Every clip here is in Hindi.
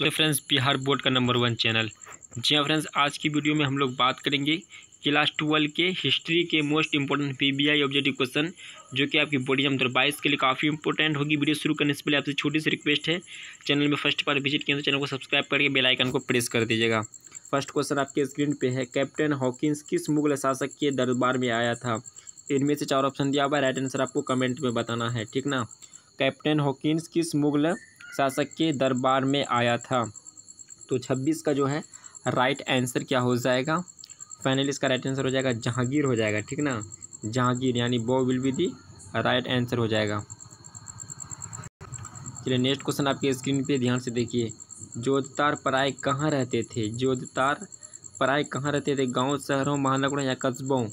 दोस्तों फ्रेंड्स बिहार बोर्ड का नंबर वन चैनल जी हाँ फ्रेंड्स आज की वीडियो में हम लोग बात करेंगे क्लास ट्वेल्व के हिस्ट्री के मोस्ट इंपॉर्टेंट आई ऑब्जेक्टिव क्वेश्चन जो कि आपकी बॉडी नंबर बाईस के लिए काफ़ी इंपॉर्टेंट होगी वीडियो शुरू करने से पहले आपसे छोटी सी रिक्वेस्ट है चैनल में फर्स्ट बार विजिट किया तो चैनल को सब्सक्राइब करके बेलाइकन को प्रेस कर दीजिएगा फर्स्ट क्वेश्चन आपके स्क्रीन पर है कैप्टन हॉकिंस किस मुगल शासक के दरबार में आया था इनमें से चार ऑप्शन दिया हुआ राइट आंसर आपको कमेंट में बताना है ठीक ना कैप्टन हॉकिंस किस मुगल शासक के दरबार में आया था तो छब्बीस का जो है राइट आंसर क्या हो जाएगा फाइनली इसका राइट आंसर हो जाएगा जहांगीर हो जाएगा ठीक ना जहांगीर यानी B will be the right answer हो जाएगा चलिए नेक्स्ट क्वेश्चन आपके स्क्रीन पे ध्यान से देखिए जोधतार पराय कहाँ रहते थे जोधतार पराय कहाँ रहते थे गांव शहरों महानगरों या कस्बों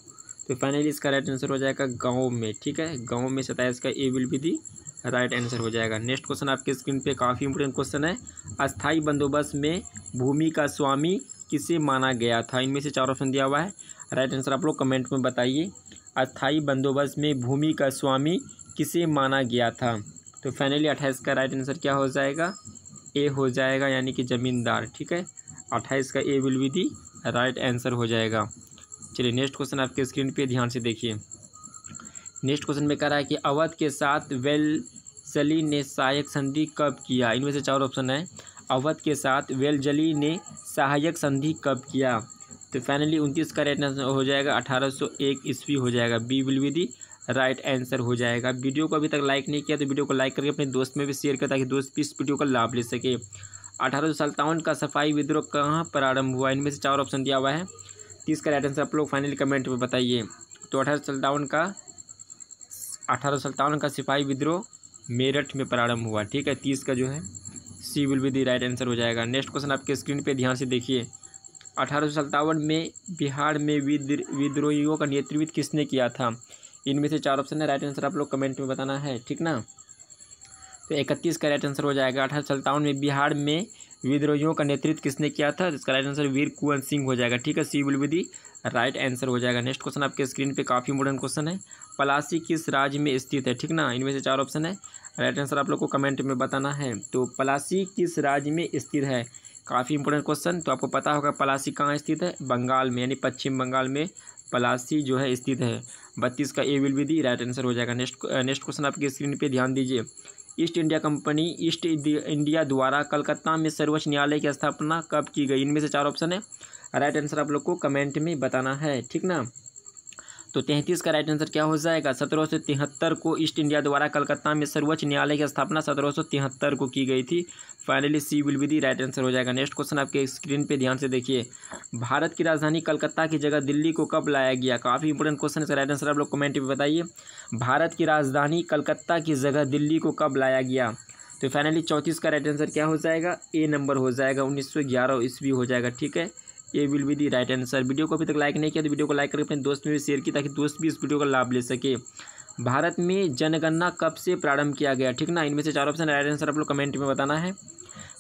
तो फाइनली इसका राइट आंसर हो जाएगा गाँव में ठीक है गाँव में सताइस का A will be the right answer हो जाएगा नेक्स्ट क्वेश्चन आपके स्क्रीन पे काफ़ी इंपोर्टेंट क्वेश्चन है अस्थाई बंदोबस्त में भूमि का स्वामी किसे माना गया था इनमें से चार ऑप्शन दिया हुआ है राइट आंसर आप लोग कमेंट में बताइए अस्थाई बंदोबस्त में भूमि का स्वामी किसे माना गया था तो फाइनली अट्ठाईस का राइट आंसर क्या हो जाएगा ए हो जाएगा यानी कि ज़मींदार ठीक है अट्ठाईस का A will be the right answer हो जाएगा चलिए नेक्स्ट क्वेश्चन आपके स्क्रीन पे ध्यान से देखिए नेक्स्ट क्वेश्चन में कह रहा है कि अवध के साथ वेल जली ने सहायक संधि कब किया इनमें से चार ऑप्शन है अवध के साथ वेलजली ने सहायक संधि कब किया तो फाइनली उनतीस का राइट आंसर हो जाएगा अठारह सौ एक ईस्वी हो जाएगा B will be the right answer हो जाएगा वीडियो को अभी तक लाइक नहीं किया तो वीडियो को लाइक करके अपने दोस्त में भी शेयर करें ताकि दोस्त भी इस वीडियो का लाभ ले सके अठारह सौ सत्तावन का सफाई विद्रोह कहाँ प्रारंभ हुआ इनमें से चार ऑप्शन दिया हुआ है तीस का राइट आंसर आप लोग फाइनली कमेंट में बताइए तो अठारह सौ सत्तावन का अठारह का सिपाही विद्रोह मेरठ में प्रारंभ हुआ ठीक है तीस का जो है C will be the right answer हो जाएगा नेक्स्ट क्वेश्चन आपके स्क्रीन पे ध्यान से देखिए अठारह में बिहार में विद्र विद्रोहियों का नेतृत्व किसने किया था इनमें से चार ऑप्शन है राइट आंसर आप लोग कमेंट में बताना है ठीक ना तो इकतीस का राइट आंसर हो जाएगा अठारह में बिहार में विद्रोहियों का नेतृत्व किसने किया था इसका राइट आंसर वीर कुंवर सिंह हो जाएगा ठीक है C will be the right answer हो जाएगा नेक्स्ट क्वेश्चन आपके स्क्रीन पे काफ़ी इंपोर्टेंट क्वेश्चन है पलासी किस राज्य में स्थित है ठीक ना इनमें से चार ऑप्शन है राइट आंसर आप लोग को कमेंट में बताना है तो पलासी किस राज्य में स्थित है काफ़ी इंपॉर्टेंट क्वेश्चन तो आपको पता होगा पलासी कहाँ स्थित है बंगाल में यानी पश्चिम बंगाल में पलासी जो है स्थित है बत्तीस का A will be the right answer हो जाएगा नेक्स्ट नेक्स्ट क्वेश्चन आपकी स्क्रीन पर ध्यान दीजिए East India Company East India द्वारा कलकत्ता में सर्वोच्च न्यायालय की स्थापना कब की गई इनमें से चार ऑप्शन है राइट आंसर आप लोग को कमेंट में बताना है ठीक ना तो तैंतीस का राइट आंसर क्या हो जाएगा सत्रह सौ तिहत्तर को ईस्ट इंडिया द्वारा कलकत्ता में सर्वोच्च न्यायालय की स्थापना सत्रह सौ तिहत्तर को की गई थी finally C will be the right answer हो जाएगा नेक्स्ट क्वेश्चन आपके स्क्रीन पे ध्यान से देखिए भारत की राजधानी कलकत्ता की जगह दिल्ली को कब लाया गया काफ़ी इंपॉर्टेंट क्वेश्चन इसका राइट आंसर आप लोग कमेंट में बताइए भारत की राजधानी कलकत्ता की जगह दिल्ली को कब लाया गया तो फाइनली चौंतीस का राइट आंसर क्या हो जाएगा ए नंबर हो जाएगा उन्नीस सौ ग्यारह ईस्वी हो जाएगा ठीक है ये will be the right answer video को अभी तक लाइक नहीं किया तो वीडियो को लाइक करके अपने दोस्त में भी शेयर किया ताकि दोस्त भी इस वीडियो का लाभ ले सके भारत में जनगणना कब से प्रारंभ किया गया ठीक ना इनमें से चार ऑप्शन राइट आंसर आप लोग कमेंट में बताना है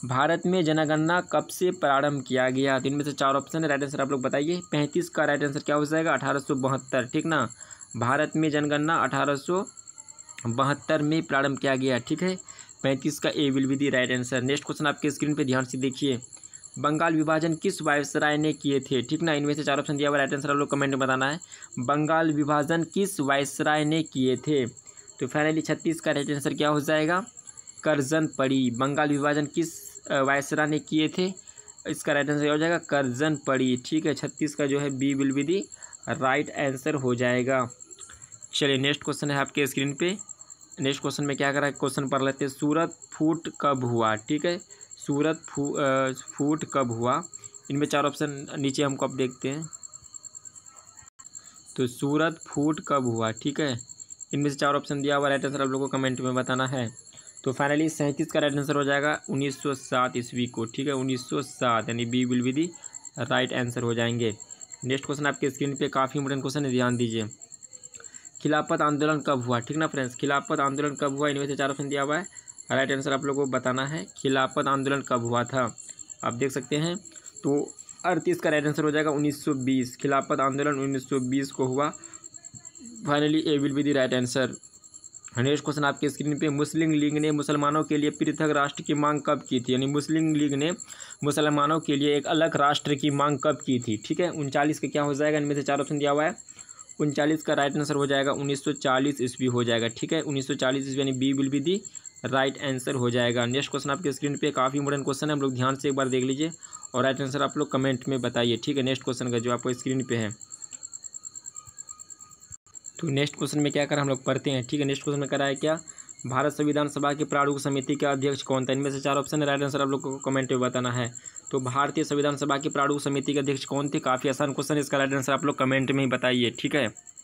भारत में जनगणना कब से प्रारंभ किया गया तो इनमें से चार ऑप्शन है राइट आंसर आप लोग बताइए पैंतीस का राइट आंसर क्या हो जाएगा अठारह ठीक ना भारत में जनगणना अठारह में प्रारंभ किया गया ठीक है पैंतीस का A will be the right answer next question आपके स्क्रीन पर ध्यान से देखिए बंगाल विभाजन किस वायसराय ने किए थे ठीक ना इनमें से चार ऑप्शन दिया हुआ राइट आंसर आप लोग कमेंट में बताना है बंगाल विभाजन किस वायसराय ने किए थे तो फाइनली छत्तीस का राइट आंसर क्या हो जाएगा करजन पड़ी बंगाल विभाजन किस वायसराय ने किए थे इसका राइट आंसर क्या हो जाएगा करजन पड़ी ठीक है छत्तीस का जो है B will be the right answer हो जाएगा चलिए नेक्स्ट क्वेश्चन है आपके स्क्रीन पे नेक्स्ट क्वेश्चन में क्या करा क्वेश्चन पढ़ लेते हैं सूरत फूट कब हुआ ठीक है सूरत फू, फूट कब हुआ इनमें चार ऑप्शन नीचे हमको कब देखते हैं तो सूरत फूट कब हुआ ठीक है इनमें से चार ऑप्शन दिया हुआ राइट आंसर आप लोगों को कमेंट में बताना है तो फाइनली सैंतीस का राइट आंसर हो जाएगा 1907 ईस्वी को ठीक है 1907 यानी B will be the right answer हो जाएंगे नेक्स्ट क्वेश्चन आपके स्क्रीन पे काफ़ी इंपोर्टेंट क्वेश्चन है ध्यान दीजिए खिलाफत आंदोलन कब हुआ ठीक ना फ्रेंड्स खिलाफत आंदोलन कब हुआ इनमें से चार ऑप्शन दिया हुआ है राइट आंसर आप लोगों को बताना है खिलाफत आंदोलन कब हुआ था आप देख सकते हैं तो अड़तीस का राइट आंसर हो जाएगा 1920 खिलाफत आंदोलन 1920 को हुआ finally A will be the right answer next question आपके स्क्रीन पे मुस्लिम लीग ने मुसलमानों के लिए पृथक राष्ट्र की मांग कब की थी यानी मुस्लिम लीग ने मुसलमानों के लिए एक अलग राष्ट्र की मांग कब की थी ठीक है उनचालीस का क्या हो जाएगा इनमें से चार ऑप्शन दिया हुआ है उनचालीस का राइट आंसर हो जाएगा चालीस ईस्वी हो जाएगा ठीक है उन्नीस सौ ईस्वी यानी B will be the right answer हो जाएगा नेक्स्ट क्वेश्चन आपके स्क्रीन पे काफ़ी इंपॉर्टेंट क्वेश्चन है हम लोग ध्यान से एक बार देख लीजिए और राइट आंसर आप लोग कमेंट में बताइए ठीक है नेक्स्ट क्वेश्चन का जो आपको स्क्रीन पे है तो नेक्स्ट क्वेश्चन में क्या कर हम लोग पढ़ते हैं ठीक है नेक्स्ट क्वेश्चन में करा है क्या भारत संविधान सभा की प्रारूप समिति का अध्यक्ष कौन था इनमें से चार ऑप्शन है राइट आंसर आप लोग को कमेंट में बताना है तो भारतीय संविधान सभा की प्रारूप समिति के अध्यक्ष कौन थे काफ़ी आसान क्वेश्चन इसका राइट आंसर आप लोग कमेंट में ही बताइए ठीक है